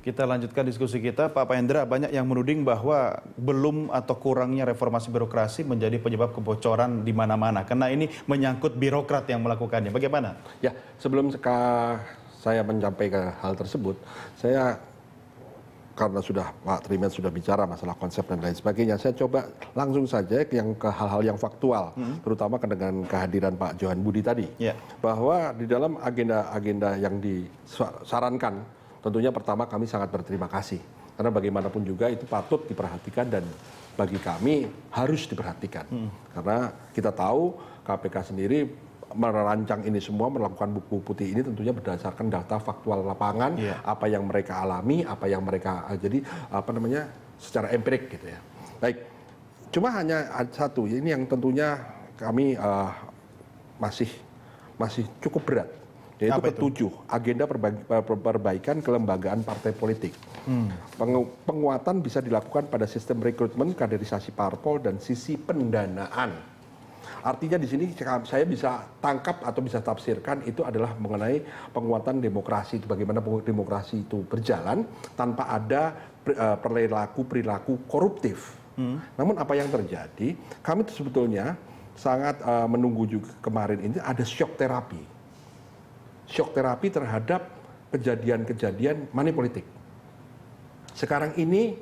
Kita lanjutkan diskusi kita, Pak Pahendra. Banyak yang menuding bahwa belum atau kurangnya reformasi birokrasi menjadi penyebab kebocoran di mana-mana. Karena ini menyangkut birokrat yang melakukannya. Bagaimana? Ya, sebelum saya mencapai ke hal tersebut, saya karena sudah Pak Trimen sudah bicara masalah konsep dan lain sebagainya, saya coba langsung saja yang ke hal-hal yang faktual, hmm. terutama dengan kehadiran Pak Johan Budi tadi, yeah. bahwa di dalam agenda-agenda yang disarankan tentunya pertama kami sangat berterima kasih karena bagaimanapun juga itu patut diperhatikan dan bagi kami harus diperhatikan hmm. karena kita tahu KPK sendiri merancang ini semua melakukan buku putih ini tentunya berdasarkan data faktual lapangan yeah. apa yang mereka alami apa yang mereka eh, jadi apa namanya secara empirik gitu ya baik cuma hanya satu ini yang tentunya kami uh, masih masih cukup berat yaitu Apa ketujuh itu? agenda perbaikan kelembagaan partai politik. Hmm. penguatan bisa dilakukan pada sistem rekrutmen, kaderisasi parpol dan sisi pendanaan. Artinya di sini saya bisa tangkap atau bisa tafsirkan itu adalah mengenai penguatan demokrasi bagaimana demokrasi itu berjalan tanpa ada eh, perilaku perilaku koruptif. Hmm. Namun apa yang terjadi? Kami sebetulnya sangat eh, menunggu juga kemarin ini ada shock terapi shock terapi terhadap kejadian-kejadian money politik. Sekarang ini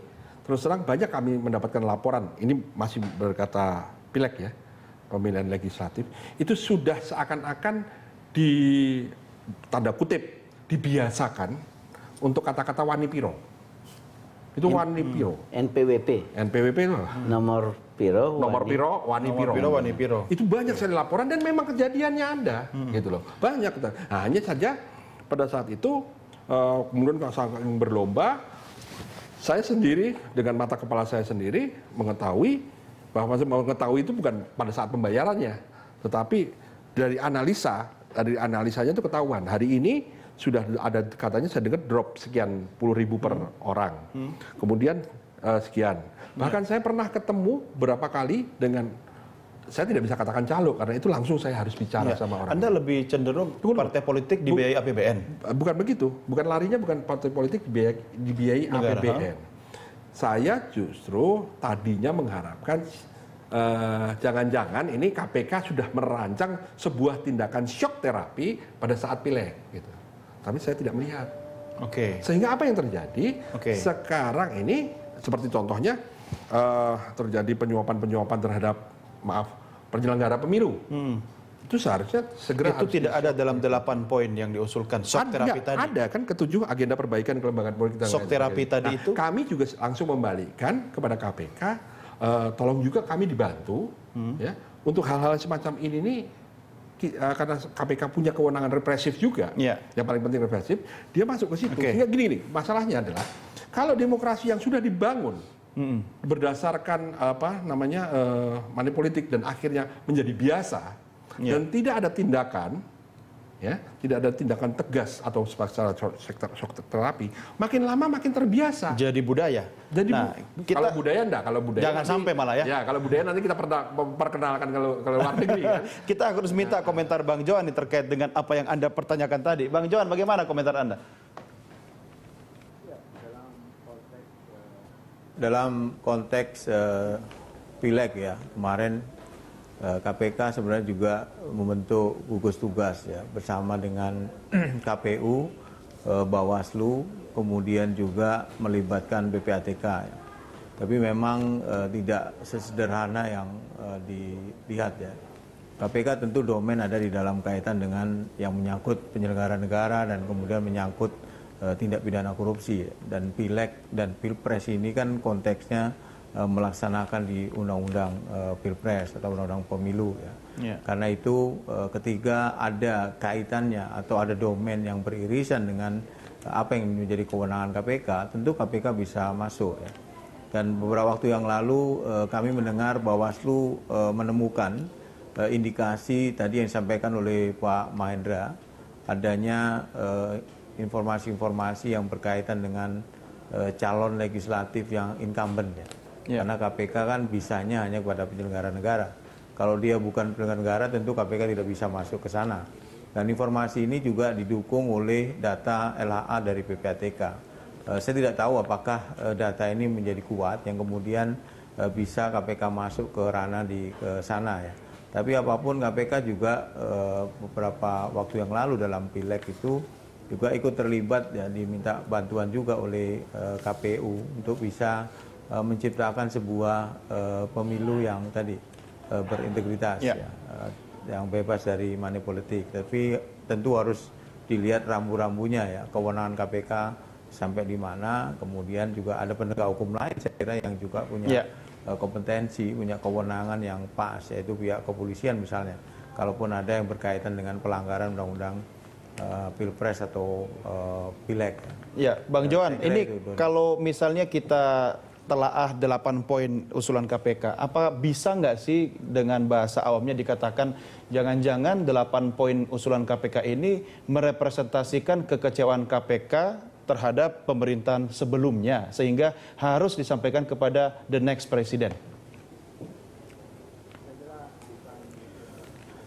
terus terang banyak kami mendapatkan laporan, ini masih berkata pilek ya, pemilihan legislatif, itu sudah seakan-akan di tanda kutip dibiasakan untuk kata-kata wani piro. Itu N piro. NPWP. NPWP itu nomor piro, nomor wani. piro, wani piro. piro, wani piro. Itu banyak sekali laporan dan memang kejadiannya ada, hmm. gitu loh. Banyak. Nah, hanya saja pada saat itu uh, kemudian yang berlomba, saya sendiri dengan mata kepala saya sendiri mengetahui bahwa mengetahui itu bukan pada saat pembayarannya, tetapi dari analisa dari analisanya itu ketahuan hari ini sudah ada katanya saya dengar drop sekian puluh ribu per hmm. orang. Hmm. Kemudian uh, sekian. Bahkan ya. saya pernah ketemu berapa kali dengan saya tidak bisa katakan calo karena itu langsung saya harus bicara ya. sama orang. Anda lebih cenderung Tunggu, partai politik dibiayai APBN. Eh, bukan begitu, bukan larinya bukan partai politik dibiayai, dibiayai Negara. APBN. Saya justru tadinya mengharapkan eh, jangan-jangan uh, ini KPK sudah merancang sebuah tindakan shock terapi pada saat pileg gitu. Tapi saya tidak melihat. Oke. Okay. Sehingga apa yang terjadi? Okay. Sekarang ini seperti contohnya uh, terjadi penyuapan-penyuapan terhadap maaf penyelenggara pemilu. Hmm. Itu seharusnya segera Itu tidak ada dalam delapan poin yang diusulkan sok ada, terapi tadi. Ada kan ketujuh agenda perbaikan kelembagaan politik dan terapi lain. tadi nah, itu kami juga langsung membalikkan kepada KPK uh, eh, tolong juga kami dibantu hmm. ya untuk hal-hal semacam ini nih Eh, karena KPK punya kewenangan represif juga, yeah. yang paling penting represif, dia masuk ke situ. Okay. gini nih, masalahnya adalah kalau demokrasi yang sudah dibangun mm berdasarkan apa namanya uh, money politik dan akhirnya menjadi biasa yeah. dan tidak ada tindakan ya tidak ada tindakan tegas atau secara sektor shock terapi makin lama makin terbiasa jadi budaya jadi nah, kita, kalau budaya enggak kalau budaya jangan nanti, sampai malah ya ya kalau budaya nanti kita perkenalkan kalau kalau luar negeri kan? kita harus minta nah. komentar bang Johan nih terkait dengan apa yang anda pertanyakan tadi bang Johan bagaimana komentar anda dalam konteks uh, pileg ya kemarin KPK eh, sebenarnya juga membentuk gugus tugas ya bersama dengan KPU, eh, Bawaslu, kemudian juga melibatkan BPATK. Ya. Tapi memang eh, tidak sesederhana yang dilihat ya. KPK tentu domain ada di dalam kaitan dengan yang menyangkut penyelenggara negara dan kemudian menyangkut tindak pidana korupsi ya. dan pileg dan pilpres ini kan konteksnya Eh, melaksanakan di undang-undang uh, pilpres atau undang-undang pemilu ya. Yeah. Karena itu uh, ketiga ada kaitannya atau ada domain yang beririsan dengan uh, apa yang menjadi kewenangan KPK, tentu KPK bisa masuk ya. Dan beberapa waktu yang lalu uh, kami mendengar Bawaslu uh, menemukan uh, indikasi tadi yang disampaikan oleh Pak Mahendra adanya informasi-informasi uh, yang berkaitan dengan calon legislatif yang incumbent ya. Yeah. Karena KPK kan bisanya hanya kepada penyelenggara negara. Kalau dia bukan penyelenggara negara tentu KPK tidak bisa masuk ke sana. Dan informasi ini juga didukung oleh data LHA dari PPATK. Eh, saya tidak tahu apakah eh, data ini menjadi kuat yang kemudian eh, bisa KPK masuk ke ranah di ke sana ya. Tapi apapun KPK juga beberapa waktu yang lalu dalam pileg itu juga ikut terlibat dan ya, diminta bantuan juga oleh KPU untuk bisa uh, menciptakan sebuah uh, pemilu yang tadi uh, berintegritas yeah. ya, uh, yang bebas dari money politik. Tapi tentu harus dilihat rambu-rambunya ya, kewenangan KPK sampai di mana, kemudian juga ada penegak hukum lain saya kira yang juga punya yeah. Ya. uh, kompetensi, punya kewenangan yang pas yaitu pihak kepolisian misalnya. Kalaupun ada yang berkaitan dengan pelanggaran undang-undang uh, pilpres atau uh, pileg. Ya, ya Bang Johan, ini kalau misalnya kita telaah 8 poin usulan KPK. Apa bisa nggak sih dengan bahasa awamnya dikatakan jangan-jangan 8 poin usulan KPK ini merepresentasikan kekecewaan KPK terhadap pemerintahan sebelumnya sehingga harus disampaikan kepada the next president.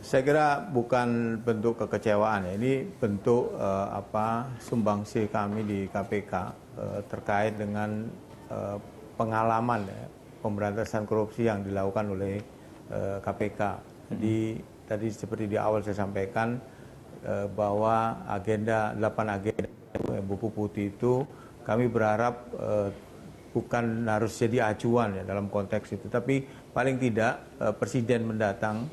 Saya kira bukan bentuk kekecewaan ya, ini bentuk uh, apa sumbangsi kami di KPK uh, eh, terkait dengan uh, pengalaman ya, pemberantasan korupsi yang dilakukan oleh KPK. Eh, jadi hmm. tadi seperti di awal saya sampaikan eh, bahwa agenda 8 agenda eh, buku putih itu kami berharap bukan harus jadi acuan ya dalam konteks itu, tapi paling tidak presiden mendatang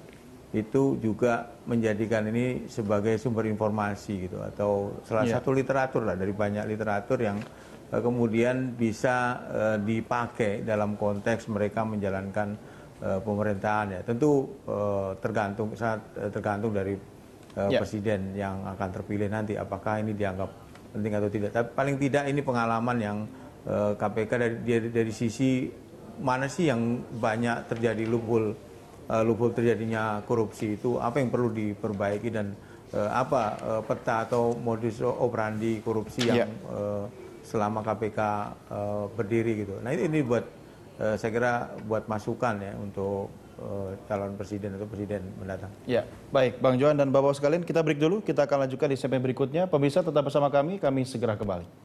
itu juga menjadikan ini sebagai sumber informasi gitu atau salah yeah. satu literatur lah dari banyak literatur yang Eh, kemudian bisa eh, dipakai dalam konteks mereka menjalankan eh, pemerintahan ya tentu tergantung saat tergantung dari ya. presiden yang akan terpilih nanti apakah ini dianggap penting atau tidak tapi paling tidak ini pengalaman yang KPK dari dari, dari sisi mana sih yang banyak terjadi loophole loophole terjadinya korupsi itu apa yang perlu diperbaiki dan apa peta atau modus operandi korupsi yang yeah. Ya selama KPK uh, eh, berdiri gitu. Nah ini, ini buat uh, saya kira buat masukan ya untuk uh, calon presiden atau presiden mendatang. Ya, baik Bang Johan dan Bapak sekalian kita break dulu. Kita akan lanjutkan di segmen berikutnya. Pemirsa tetap bersama kami, kami segera kembali.